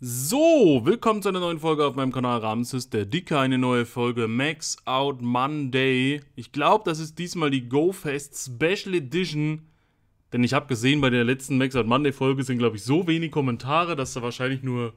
So, willkommen zu einer neuen Folge auf meinem Kanal Ramses, der Dicke, eine neue Folge Max Out Monday. Ich glaube, das ist diesmal die GoFest Special Edition, denn ich habe gesehen, bei der letzten Max Out Monday Folge sind, glaube ich, so wenig Kommentare, dass da wahrscheinlich nur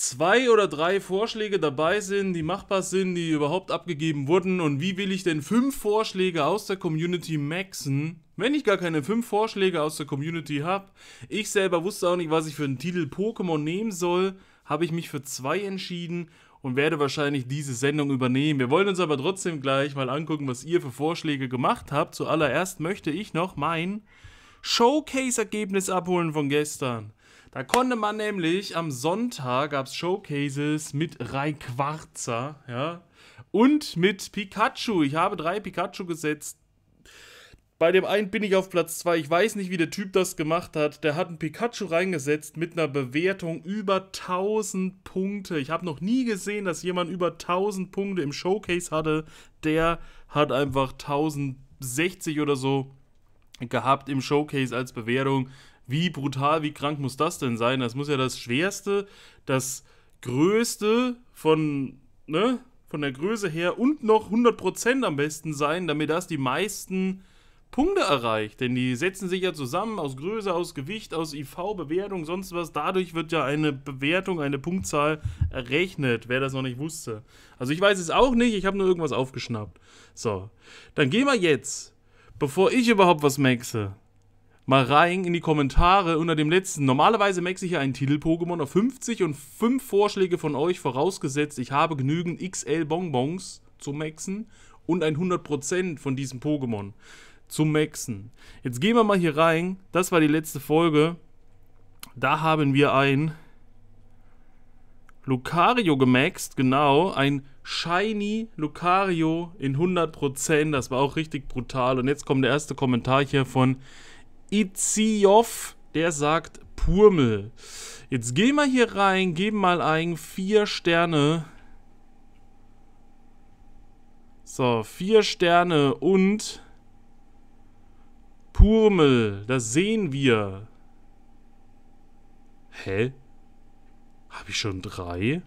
zwei oder drei Vorschläge dabei sind, die machbar sind, die überhaupt abgegeben wurden. Und wie will ich denn fünf Vorschläge aus der Community maxen, wenn ich gar keine fünf Vorschläge aus der Community habe? Ich selber wusste auch nicht, was ich für einen Titel Pokémon nehmen soll. Habe ich mich für zwei entschieden und werde wahrscheinlich diese Sendung übernehmen. Wir wollen uns aber trotzdem gleich mal angucken, was ihr für Vorschläge gemacht habt. Zuallererst möchte ich noch mein Showcase-Ergebnis abholen von gestern. Da konnte man nämlich am Sonntag gab es Showcases mit Rai Quarzer, ja, und mit Pikachu. Ich habe drei Pikachu gesetzt. Bei dem einen bin ich auf Platz 2. Ich weiß nicht, wie der Typ das gemacht hat. Der hat einen Pikachu reingesetzt mit einer Bewertung über 1000 Punkte. Ich habe noch nie gesehen, dass jemand über 1000 Punkte im Showcase hatte. Der hat einfach 1060 oder so gehabt im Showcase als Bewertung wie brutal, wie krank muss das denn sein? Das muss ja das Schwerste, das Größte von, ne, von der Größe her und noch 100% am besten sein, damit das die meisten Punkte erreicht. Denn die setzen sich ja zusammen aus Größe, aus Gewicht, aus IV-Bewertung, sonst was. Dadurch wird ja eine Bewertung, eine Punktzahl errechnet, wer das noch nicht wusste. Also ich weiß es auch nicht, ich habe nur irgendwas aufgeschnappt. So, dann gehen wir jetzt, bevor ich überhaupt was maxe, mal rein in die Kommentare unter dem letzten. Normalerweise maxe ich ja einen Titel-Pokémon auf 50 und 5 Vorschläge von euch, vorausgesetzt ich habe genügend XL-Bonbons zum maxen und ein 100% von diesem Pokémon zum maxen. Jetzt gehen wir mal hier rein. Das war die letzte Folge. Da haben wir ein Lucario gemaxt, genau, ein Shiny Lucario in 100%, das war auch richtig brutal. Und jetzt kommt der erste Kommentar hier von Itzioff, der sagt Purmel. Jetzt gehen wir hier rein, geben mal ein vier Sterne. So, vier Sterne und Purmel, das sehen wir. Hä? Habe ich schon drei?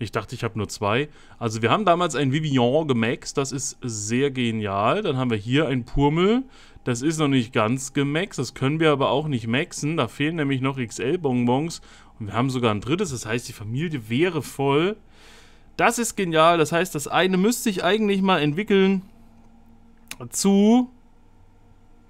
Ich dachte, ich habe nur zwei. Also wir haben damals ein Vivian gemaxt, das ist sehr genial. Dann haben wir hier ein Purmel, das ist noch nicht ganz gemaxt, das können wir aber auch nicht maxen. Da fehlen nämlich noch XL-Bonbons und wir haben sogar ein drittes, das heißt, die Familie wäre voll. Das ist genial, das heißt, das eine müsste sich eigentlich mal entwickeln zu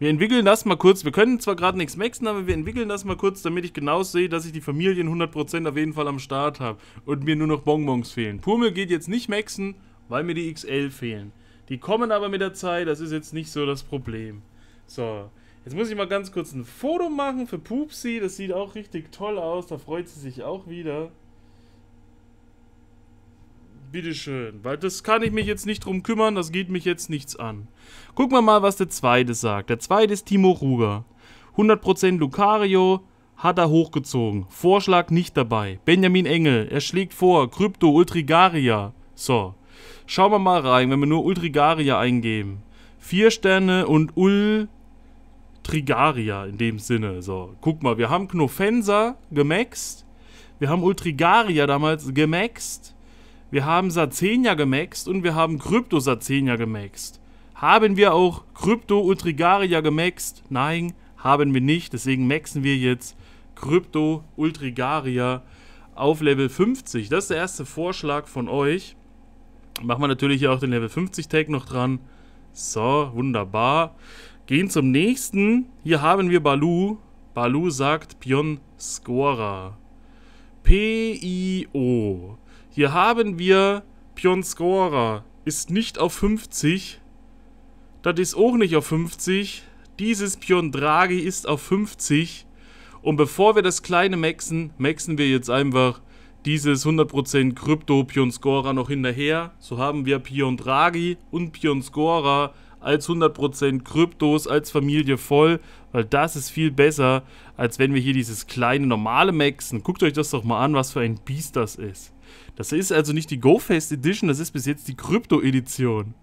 wir entwickeln das mal kurz. Wir können zwar gerade nichts maxen, aber wir entwickeln das mal kurz, damit ich genau sehe, dass ich die Familien 100% auf jeden Fall am Start habe und mir nur noch Bonbons fehlen. Pummel geht jetzt nicht maxen, weil mir die XL fehlen. Die kommen aber mit der Zeit, das ist jetzt nicht so das Problem. So, jetzt muss ich mal ganz kurz ein Foto machen für Pupsi. Das sieht auch richtig toll aus, da freut sie sich auch wieder. Bitteschön, weil das kann ich mich jetzt nicht drum kümmern, das geht mich jetzt nichts an. Gucken wir mal, was der Zweite sagt. Der Zweite ist Timo Ruger. 100% Lucario hat er hochgezogen. Vorschlag nicht dabei. Benjamin Engel, er schlägt vor, Krypto, Ultrigaria. So, schauen wir mal rein, wenn wir nur Ultrigaria eingeben. Vier Sterne und Ultrigaria in dem Sinne. So, guck mal, wir haben Knofensa gemaxt. Wir haben Ultrigaria damals gemaxt. Wir haben Sazenia gemaxt und wir haben Krypto Sazenia gemaxt. Haben wir auch Krypto Ultrigaria gemaxt? Nein, haben wir nicht. Deswegen maxen wir jetzt Krypto Ultrigaria auf Level 50. Das ist der erste Vorschlag von euch. Machen wir natürlich auch den Level 50 Tag noch dran. So, wunderbar. Gehen zum nächsten. Hier haben wir Balu. Balu sagt Pion Scorer. P-I-O. Hier haben wir Pion Skora. Ist nicht auf 50. Das ist auch nicht auf 50. Dieses Pion Draghi ist auf 50. Und bevor wir das kleine maxen, maxen wir jetzt einfach dieses 100% Krypto Pion Scorer noch hinterher. So haben wir Pion Draghi und Pion Scorer als 100% Kryptos als Familie voll. Weil das ist viel besser, als wenn wir hier dieses kleine normale maxen. Guckt euch das doch mal an, was für ein Biest das ist. Das ist also nicht die GoFest Edition, das ist bis jetzt die Krypto-Edition.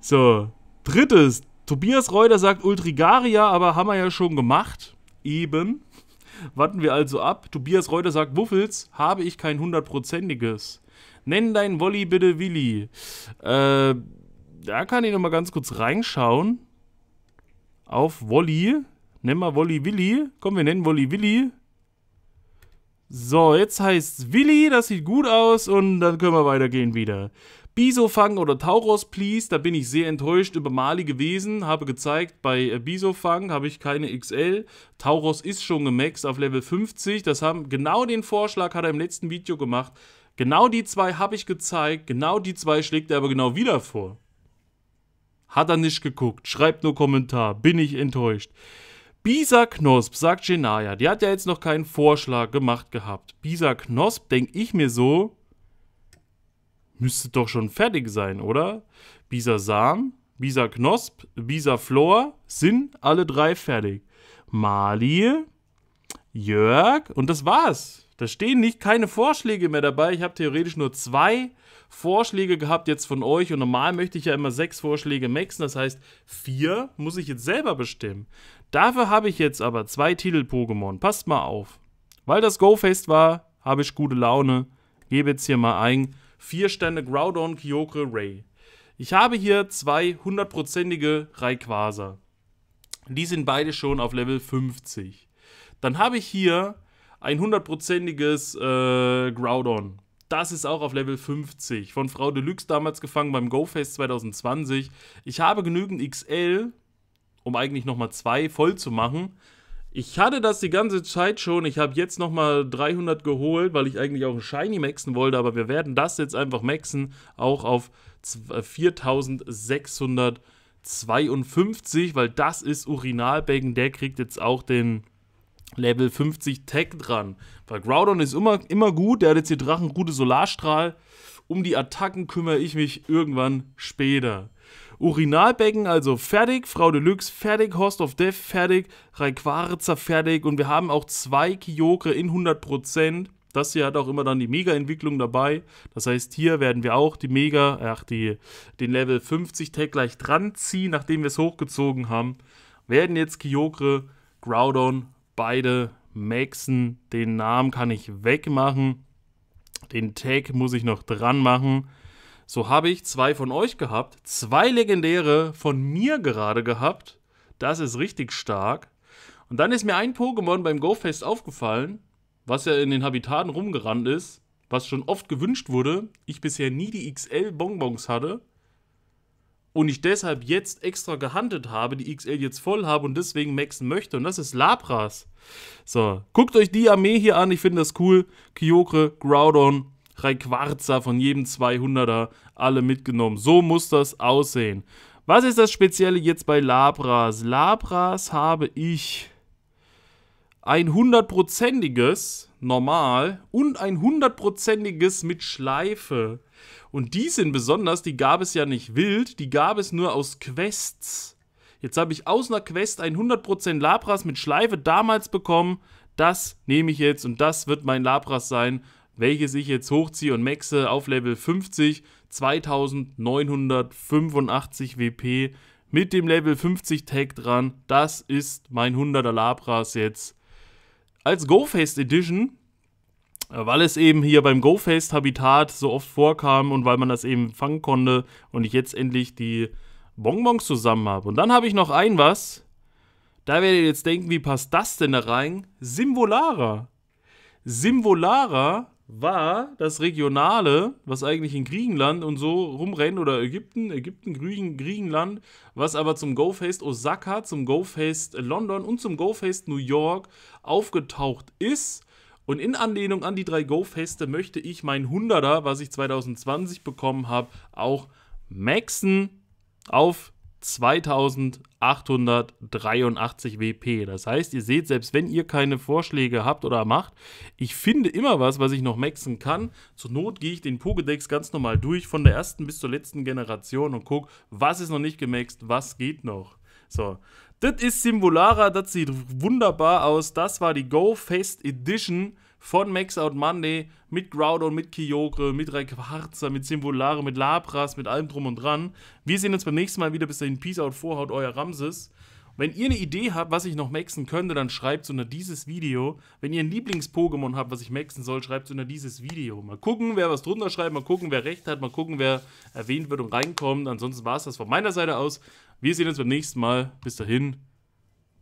So, drittes. Tobias Reuter sagt Ultrigaria, aber haben wir ja schon gemacht. Eben. Warten wir also ab. Tobias Reuter sagt, Wuffels, habe ich kein hundertprozentiges. Nenn dein Wolli bitte Willi. Äh, da kann ich nochmal ganz kurz reinschauen. Auf Wolli. Nennen wir Wolli Willi. Komm, wir nennen Wolli Willi. So, jetzt heißt es Willi, das sieht gut aus und dann können wir weitergehen wieder. Biso oder Tauros, please. Da bin ich sehr enttäuscht über Mali gewesen. Habe gezeigt, bei äh, Biso habe ich keine XL. Tauros ist schon gemaxt auf Level 50. Das haben genau den Vorschlag hat er im letzten Video gemacht. Genau die zwei habe ich gezeigt. Genau die zwei schlägt er aber genau wieder vor. Hat er nicht geguckt. Schreibt nur Kommentar. Bin ich enttäuscht. Bisa Knosp, sagt Genaya, die hat ja jetzt noch keinen Vorschlag gemacht gehabt. Bisa Knosp, denke ich mir so, müsste doch schon fertig sein, oder? Bisa Sam, Bisa Knosp, Bisa Flor sind alle drei fertig. Mali, Jörg und das war's. Da stehen nicht keine Vorschläge mehr dabei. Ich habe theoretisch nur zwei Vorschläge gehabt jetzt von euch und normal möchte ich ja immer sechs Vorschläge maxen, das heißt vier muss ich jetzt selber bestimmen. Dafür habe ich jetzt aber zwei Titel-Pokémon, passt mal auf. Weil das Go-Fest war, habe ich gute Laune, gebe jetzt hier mal ein, vier Sterne Groudon, Kyokre, Ray. Ich habe hier zwei hundertprozentige Rayquaza. Die sind beide schon auf Level 50. Dann habe ich hier ein hundertprozentiges äh, Groudon. Das ist auch auf Level 50. Von Frau Deluxe damals gefangen beim GoFest 2020. Ich habe genügend XL, um eigentlich nochmal zwei voll zu machen. Ich hatte das die ganze Zeit schon. Ich habe jetzt nochmal 300 geholt, weil ich eigentlich auch ein Shiny maxen wollte. Aber wir werden das jetzt einfach maxen. Auch auf 4652, äh, weil das ist Urinalbecken. Der kriegt jetzt auch den Level 50 Tech dran. Weil Groudon ist immer, immer gut, der hat jetzt hier Drachen, gute Solarstrahl. Um die Attacken kümmere ich mich irgendwann später. Urinalbecken, also fertig, Frau Deluxe fertig, Host of Death fertig, Rayquarza fertig und wir haben auch zwei Kyogre in 100%. Das hier hat auch immer dann die Mega-Entwicklung dabei. Das heißt, hier werden wir auch die Mega, ach, die, den Level 50 Tag gleich dran ziehen, nachdem wir es hochgezogen haben. Werden jetzt Kyogre, Groudon, beide maxen. Den Namen kann ich wegmachen. Den Tag muss ich noch dran machen. So habe ich zwei von euch gehabt, zwei legendäre von mir gerade gehabt. Das ist richtig stark. Und dann ist mir ein Pokémon beim GoFest aufgefallen, was ja in den Habitaten rumgerannt ist, was schon oft gewünscht wurde, ich bisher nie die XL-Bonbons hatte und ich deshalb jetzt extra gehandelt habe, die XL jetzt voll habe und deswegen maxen möchte. Und das ist Labras. So, guckt euch die Armee hier an, ich finde das cool. Kyogre, Groudon, Rayquaza von jedem 200er, alle mitgenommen. So muss das aussehen. Was ist das Spezielle jetzt bei Labras? Labras habe ich ein hundertprozentiges normal und ein hundertprozentiges mit Schleife. Und die sind besonders, die gab es ja nicht wild, die gab es nur aus Quests. Jetzt habe ich aus einer Quest 100% Labras mit Schleife damals bekommen. Das nehme ich jetzt und das wird mein Labras sein, welches ich jetzt hochziehe und maxe auf Level 50, 2985 WP mit dem Level 50 Tag dran. Das ist mein 100er Labras jetzt. Als GoFest Edition äh, weil es eben hier beim GoFest Habitat so oft vorkam und weil man das eben fangen konnte und ich jetzt endlich die Bonbons zusammen habe. Und dann habe ich noch ein was. Da werdet ihr jetzt denken, wie passt das denn da rein? Simvolara. Simvolara war das Regionale, was eigentlich in Griechenland und so rumrennt oder Ägypten, Ägypten, Griechen, Griechenland, was aber zum GoFest Osaka, zum GoFest London und zum GoFest New York aufgetaucht ist und in Anlehnung an die drei Go-Feste möchte ich mein 100er, was ich 2020 bekommen habe, auch maxen auf 2883 WP. Das heißt, ihr seht, selbst wenn ihr keine Vorschläge habt oder macht, ich finde immer was, was ich noch maxen kann. Zur Not gehe ich den Pokédex ganz normal durch, von der ersten bis zur letzten Generation und gucke, was ist noch nicht gemaxt, was geht noch. So, das ist Simulara, das sieht wunderbar aus. Das war die Go Fest Edition von Max Out Monday mit Groudon, mit Kyogre, mit Rayquaza, mit Simulare, mit Labras, mit allem drum und dran. Wir sehen uns beim nächsten Mal wieder. Bis dahin, Peace out, Vorhaut, euer Ramses. Wenn ihr eine Idee habt, was ich noch maxen könnte, dann schreibt es unter dieses Video. Wenn ihr ein Lieblings-Pokémon habt, was ich maxen soll, schreibt es unter dieses Video. Mal gucken, wer was drunter schreibt, mal gucken, wer recht hat, mal gucken, wer erwähnt wird und reinkommt. Ansonsten war es das von meiner Seite aus. Wir sehen uns beim nächsten Mal. Bis dahin.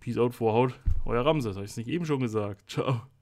Peace out, Vorhaut. Euer Ramses. Habe ich es nicht eben schon gesagt? Ciao.